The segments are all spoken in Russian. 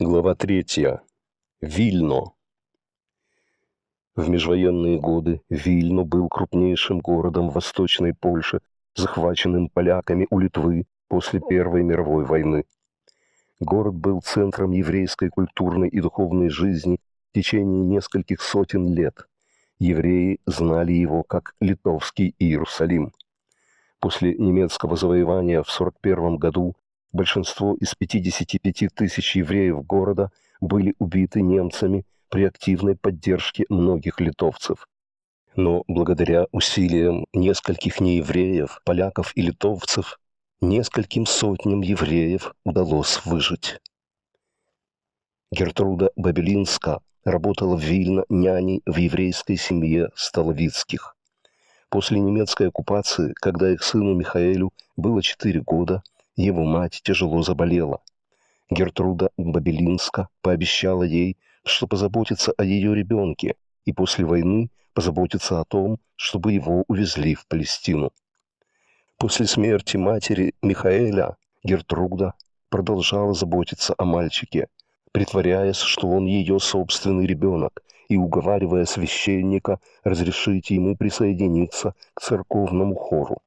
Глава 3. Вильно. В межвоенные годы Вильно был крупнейшим городом Восточной Польши, захваченным поляками у Литвы после Первой мировой войны. Город был центром еврейской культурной и духовной жизни в течение нескольких сотен лет. Евреи знали его как Литовский Иерусалим. После немецкого завоевания в 1941 году Большинство из 55 тысяч евреев города были убиты немцами при активной поддержке многих литовцев. Но благодаря усилиям нескольких неевреев, поляков и литовцев, нескольким сотням евреев удалось выжить. Гертруда Бабелинска работала в Вильно няней в еврейской семье Столовицких. После немецкой оккупации, когда их сыну Михаэлю было 4 года – его мать тяжело заболела. Гертруда Бабелинска пообещала ей, что позаботится о ее ребенке и после войны позаботится о том, чтобы его увезли в Палестину. После смерти матери Михаэля Гертруда продолжала заботиться о мальчике, притворяясь, что он ее собственный ребенок, и уговаривая священника разрешить ему присоединиться к церковному хору.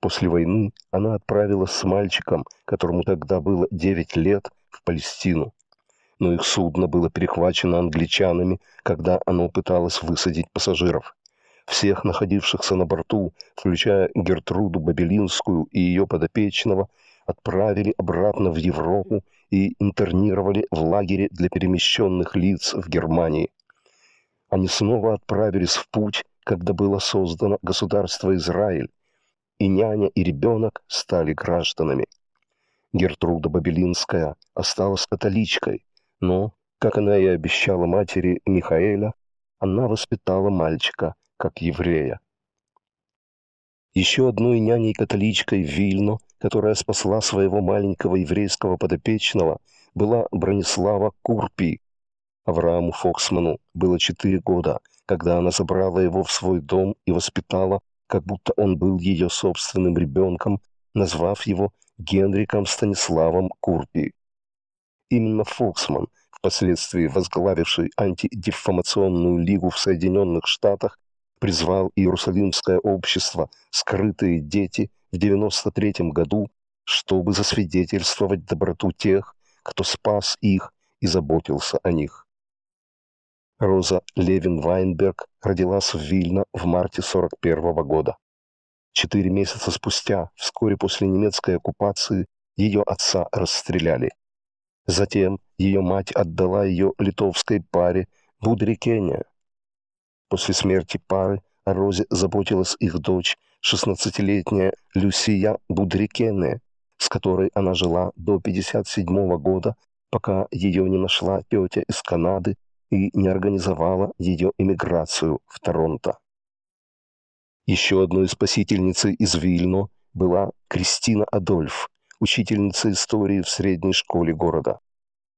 После войны она отправилась с мальчиком, которому тогда было 9 лет, в Палестину. Но их судно было перехвачено англичанами, когда оно пыталось высадить пассажиров. Всех находившихся на борту, включая Гертруду Бабелинскую и ее подопечного, отправили обратно в Европу и интернировали в лагере для перемещенных лиц в Германии. Они снова отправились в путь, когда было создано государство Израиль, и няня, и ребенок стали гражданами. Гертруда Бабелинская осталась католичкой, но, как она и обещала матери Михаэля, она воспитала мальчика как еврея. Еще одной няней-католичкой Вильно, которая спасла своего маленького еврейского подопечного, была Бронислава Курпи. Аврааму Фоксману было четыре года, когда она забрала его в свой дом и воспитала как будто он был ее собственным ребенком, назвав его Генриком Станиславом Курпи. Именно Фоксман, впоследствии возглавивший антидефамационную лигу в Соединенных Штатах, призвал Иерусалимское общество «Скрытые дети» в 1993 году, чтобы засвидетельствовать доброту тех, кто спас их и заботился о них. Роза Левин-Вайнберг родилась в Вильно в марте 1941 года. Четыре месяца спустя, вскоре после немецкой оккупации, ее отца расстреляли. Затем ее мать отдала ее литовской паре Будрикене. После смерти пары о Розе заботилась их дочь, 16-летняя Люсия Будрикене, с которой она жила до 1957 года, пока ее не нашла тетя из Канады и не организовала ее эмиграцию в Торонто. Еще одной спасительницей из Вильно была Кристина Адольф, учительница истории в средней школе города.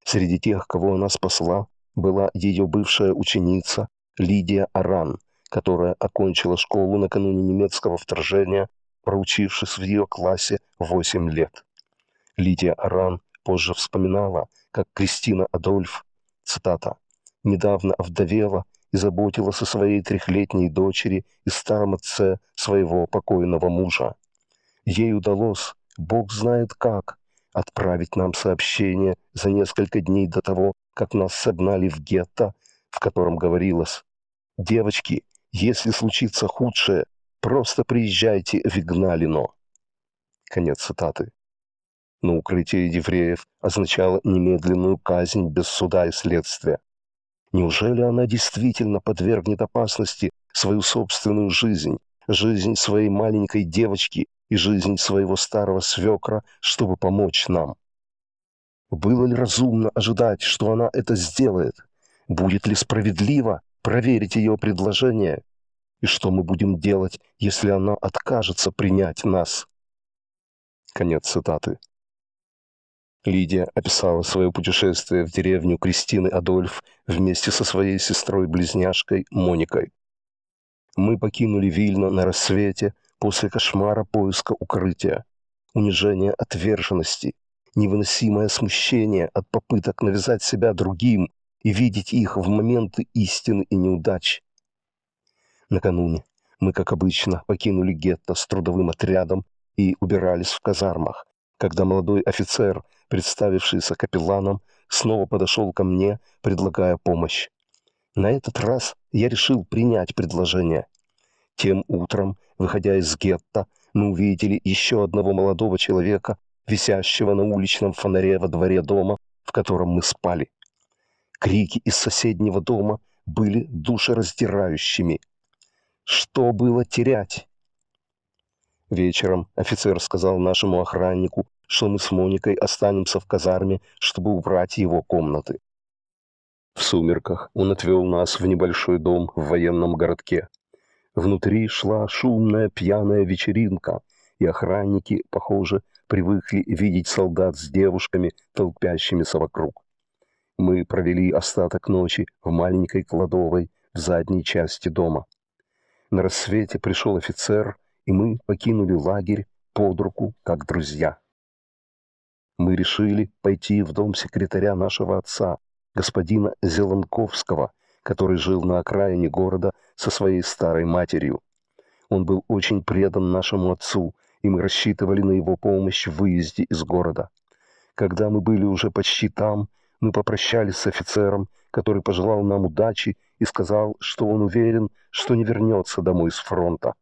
Среди тех, кого она спасла, была ее бывшая ученица Лидия Аран, которая окончила школу накануне немецкого вторжения, проучившись в ее классе 8 лет. Лидия Аран позже вспоминала, как Кристина Адольф, цитата, недавно овдовела и заботилась о своей трехлетней дочери и старом отце своего покойного мужа. Ей удалось, Бог знает как, отправить нам сообщение за несколько дней до того, как нас согнали в гетто, в котором говорилось «Девочки, если случится худшее, просто приезжайте в Игналино». Конец цитаты. Но укрытие евреев означало немедленную казнь без суда и следствия. Неужели она действительно подвергнет опасности свою собственную жизнь, жизнь своей маленькой девочки и жизнь своего старого свекра, чтобы помочь нам? Было ли разумно ожидать, что она это сделает? Будет ли справедливо проверить ее предложение? И что мы будем делать, если она откажется принять нас? Конец цитаты. Лидия описала свое путешествие в деревню Кристины Адольф вместе со своей сестрой-близняшкой Моникой. «Мы покинули Вильно на рассвете после кошмара поиска укрытия, унижения отверженности, невыносимое смущение от попыток навязать себя другим и видеть их в моменты истины и неудач. Накануне мы, как обычно, покинули гетто с трудовым отрядом и убирались в казармах, когда молодой офицер – представившийся капелланом, снова подошел ко мне, предлагая помощь. На этот раз я решил принять предложение. Тем утром, выходя из гетто, мы увидели еще одного молодого человека, висящего на уличном фонаре во дворе дома, в котором мы спали. Крики из соседнего дома были душераздирающими. Что было терять? Вечером офицер сказал нашему охраннику, что мы с Моникой останемся в казарме, чтобы убрать его комнаты. В сумерках он отвел нас в небольшой дом в военном городке. Внутри шла шумная пьяная вечеринка, и охранники, похоже, привыкли видеть солдат с девушками, толпящимися вокруг. Мы провели остаток ночи в маленькой кладовой в задней части дома. На рассвете пришел офицер, и мы покинули лагерь под руку, как друзья мы решили пойти в дом секретаря нашего отца, господина Зеленковского, который жил на окраине города со своей старой матерью. Он был очень предан нашему отцу, и мы рассчитывали на его помощь в выезде из города. Когда мы были уже почти там, мы попрощались с офицером, который пожелал нам удачи и сказал, что он уверен, что не вернется домой с фронта.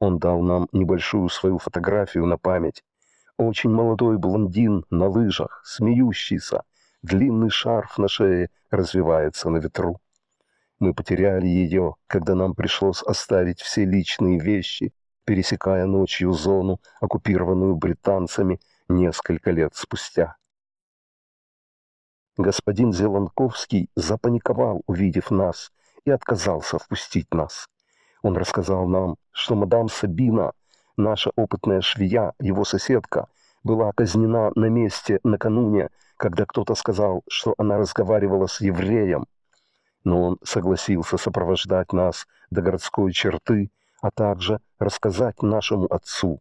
Он дал нам небольшую свою фотографию на память, очень молодой блондин на лыжах, смеющийся. Длинный шарф на шее развивается на ветру. Мы потеряли ее, когда нам пришлось оставить все личные вещи, пересекая ночью зону, оккупированную британцами несколько лет спустя. Господин Зеланковский запаниковал, увидев нас, и отказался впустить нас. Он рассказал нам, что мадам Сабина — Наша опытная швея, его соседка, была казнена на месте накануне, когда кто-то сказал, что она разговаривала с евреем. Но он согласился сопровождать нас до городской черты, а также рассказать нашему отцу.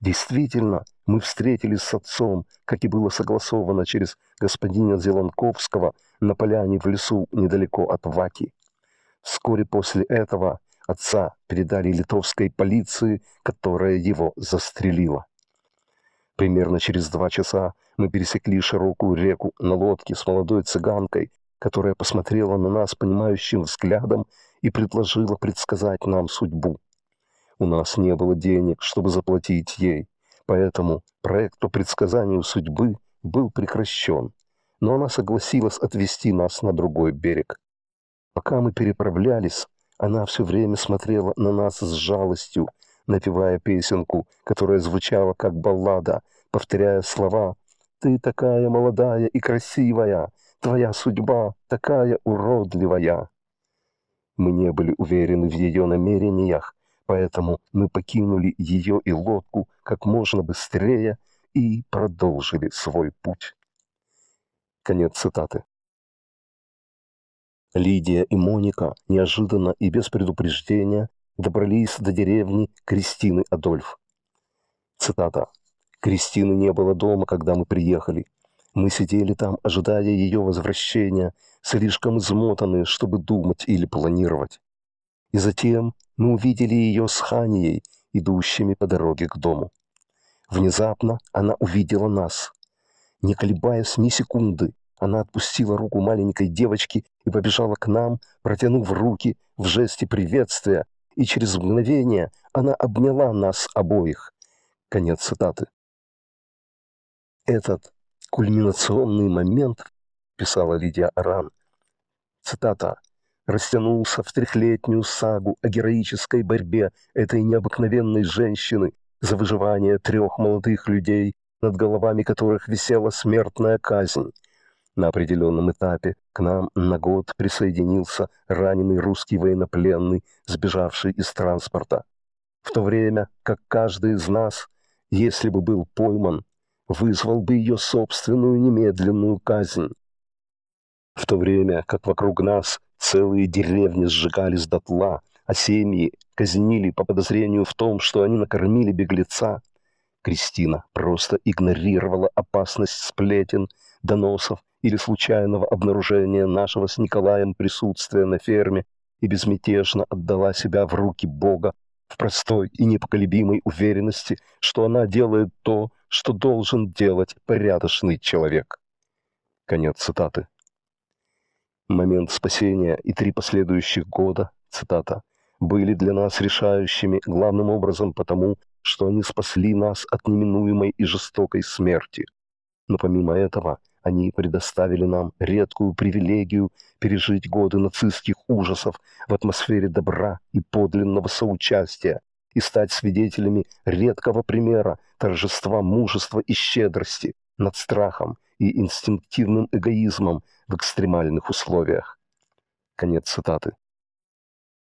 Действительно, мы встретились с отцом, как и было согласовано через господина Зеланковского на поляне в лесу недалеко от Ваки. Вскоре после этого Отца передали литовской полиции, которая его застрелила. Примерно через два часа мы пересекли широкую реку на лодке с молодой цыганкой, которая посмотрела на нас понимающим взглядом и предложила предсказать нам судьбу. У нас не было денег, чтобы заплатить ей, поэтому проект по предсказанию судьбы был прекращен, но она согласилась отвезти нас на другой берег. Пока мы переправлялись, она все время смотрела на нас с жалостью, напевая песенку, которая звучала как баллада, повторяя слова «Ты такая молодая и красивая, твоя судьба такая уродливая». Мы не были уверены в ее намерениях, поэтому мы покинули ее и лодку как можно быстрее и продолжили свой путь. Конец цитаты. Лидия и Моника неожиданно и без предупреждения добрались до деревни Кристины Адольф. Цитата. «Кристины не было дома, когда мы приехали. Мы сидели там, ожидая ее возвращения, слишком измотанные, чтобы думать или планировать. И затем мы увидели ее с Ханией, идущими по дороге к дому. Внезапно она увидела нас. Не колебаясь ни секунды, она отпустила руку маленькой девочки и побежала к нам, протянув руки в жесте приветствия, и через мгновение она обняла нас обоих. Конец цитаты. Этот кульминационный момент, писала Лидия Аран, цитата, растянулся в трехлетнюю сагу о героической борьбе этой необыкновенной женщины за выживание трех молодых людей, над головами которых висела смертная казнь. На определенном этапе к нам на год присоединился раненый русский военнопленный, сбежавший из транспорта. В то время, как каждый из нас, если бы был пойман, вызвал бы ее собственную немедленную казнь. В то время, как вокруг нас целые деревни сжигались дотла, а семьи казнили по подозрению в том, что они накормили беглеца, Кристина просто игнорировала опасность сплетен, доносов или случайного обнаружения нашего с Николаем присутствия на ферме и безмятежно отдала себя в руки Бога в простой и непоколебимой уверенности, что она делает то, что должен делать порядочный человек. Конец цитаты. Момент спасения и три последующих года, цитата, были для нас решающими главным образом потому, что они спасли нас от неминуемой и жестокой смерти. Но помимо этого, они предоставили нам редкую привилегию пережить годы нацистских ужасов в атмосфере добра и подлинного соучастия и стать свидетелями редкого примера торжества мужества и щедрости над страхом и инстинктивным эгоизмом в экстремальных условиях. Конец цитаты.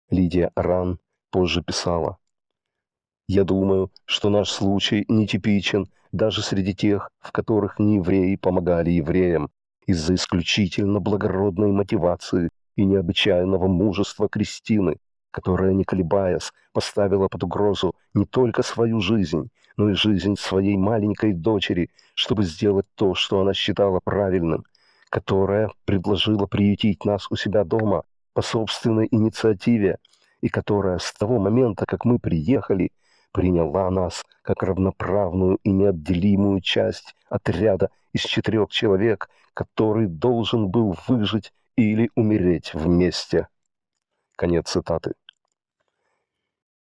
Лидия Ран позже писала, я думаю, что наш случай нетипичен даже среди тех, в которых неевреи помогали евреям из-за исключительно благородной мотивации и необычайного мужества Кристины, которая, не колебаясь, поставила под угрозу не только свою жизнь, но и жизнь своей маленькой дочери, чтобы сделать то, что она считала правильным, которая предложила приютить нас у себя дома по собственной инициативе, и которая с того момента, как мы приехали, приняла нас как равноправную и неотделимую часть отряда из четырех человек, который должен был выжить или умереть вместе. Конец цитаты.